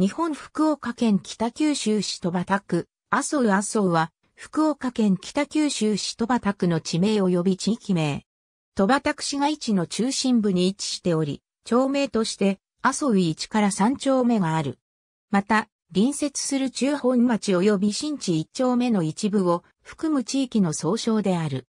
日本福岡県北九州市戸畑区、麻生麻生は、福岡県北九州市戸畑区の地名及び地域名。戸畑区市街地の中心部に位置しており、町名として、麻生市から三丁目がある。また、隣接する中本町及び新地一丁目の一部を含む地域の総称である。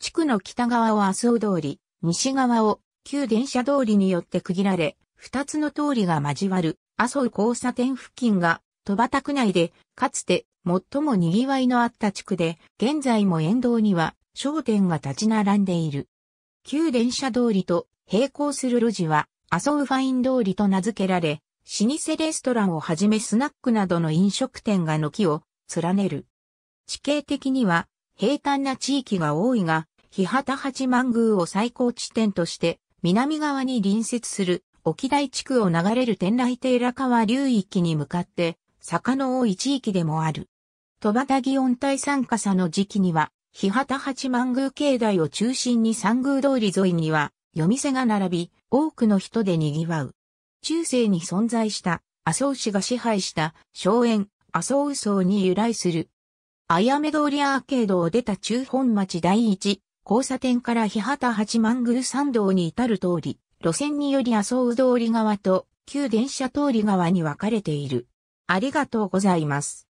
地区の北側を麻生通り、西側を旧電車通りによって区切られ、二つの通りが交わる麻生交差点付近が、戸畑区内で、かつて、最も賑わいのあった地区で、現在も沿道には、商店が立ち並んでいる。旧電車通りと並行する路地は、麻生ファイン通りと名付けられ、老舗レストランをはじめスナックなどの飲食店が軒を連ねる。地形的には平坦な地域が多いが、日畑八幡宮を最高地点として南側に隣接する沖大地区を流れる天来寺川流域に向かって、坂の多い地域でもある。戸畑温参加者の時期には、日畑八幡宮境内を中心に三宮通り沿いには、夜店が並び、多くの人で賑わう。中世に存在した麻生氏が支配した荘園麻生荘に由来する。あやめ通りアーケードを出た中本町第一交差点から日畑八幡宮参道に至る通り、路線により麻生通り側と旧電車通り側に分かれている。ありがとうございます。